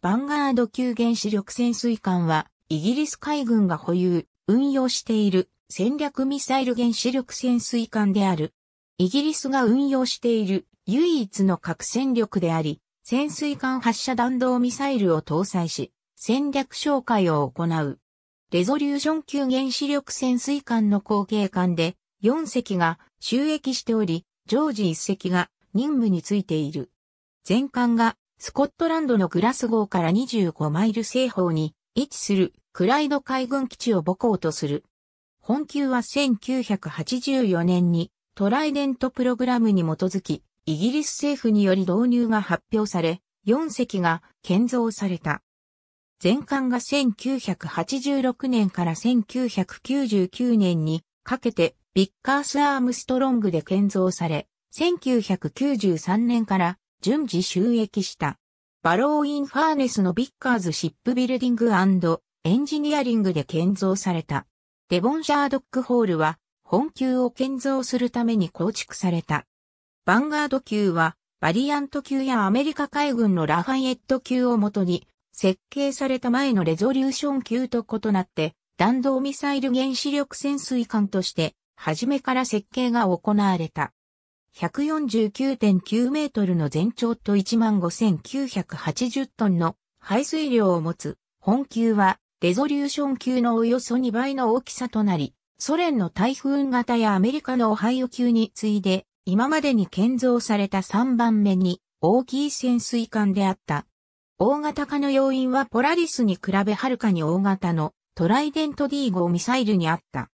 バンガード級原子力潜水艦は、イギリス海軍が保有、運用している戦略ミサイル原子力潜水艦である。イギリスが運用している唯一の核戦力であり、潜水艦発射弾道ミサイルを搭載し、戦略紹介を行う。レゾリューション級原子力潜水艦の後継艦で、4隻が収益しており、常時1隻が任務についている。全艦がスコットランドのグラスゴーから25マイル西方に位置するクライド海軍基地を母港とする。本級は1984年にトライデントプログラムに基づき、イギリス政府により導入が発表され、4隻が建造された。全艦が1986年から1999年にかけてビッカース・アームストロングで建造され、1993年から順次収益した。バローインファーネスのビッカーズシップビルディングエンジニアリングで建造された。デボンシャードックホールは本級を建造するために構築された。ヴァンガード級はバリアント級やアメリカ海軍のラファイエット級をもとに設計された前のレゾリューション級と異なって弾道ミサイル原子力潜水艦として初めから設計が行われた。149.9メートルの全長と15,980トンの排水量を持つ本級はレゾリューション級のおよそ2倍の大きさとなり、ソ連の台風型やアメリカのオハイオ級に次いで、今までに建造された3番目に大きい潜水艦であった。大型化の要因はポラリスに比べはるかに大型のトライデント D5 ミサイルにあった。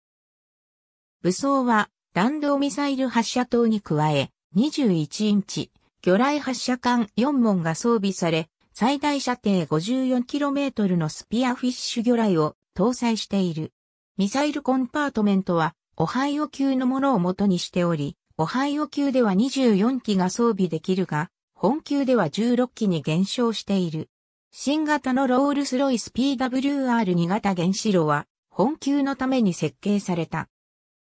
武装は弾道ミサイル発射塔に加え、21インチ、魚雷発射管4門が装備され、最大射程 54km のスピアフィッシュ魚雷を搭載している。ミサイルコンパートメントは、オハイオ級のものを元にしており、オハイオ級では24機が装備できるが、本級では16機に減少している。新型のロールスロイス PWR2 型原子炉は、本級のために設計された。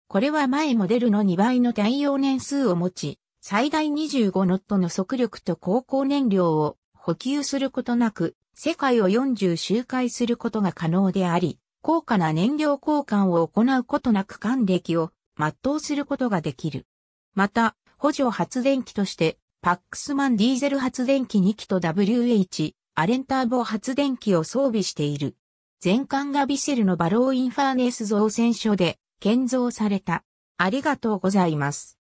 これは前モデルの2倍の耐用年数を持ち、最大25ノットの速力と高光。燃料を補給することなく、世界を40周回することが可能であり、高価な燃料交換を行うことなく還暦を全うすることができる。また、補助発電機として、パックスマンディーゼル発電機2機と WH、アレンターボ発電機を装備している。全艦がビセルのバローインファーネス造船所で建造された。ありがとうございます。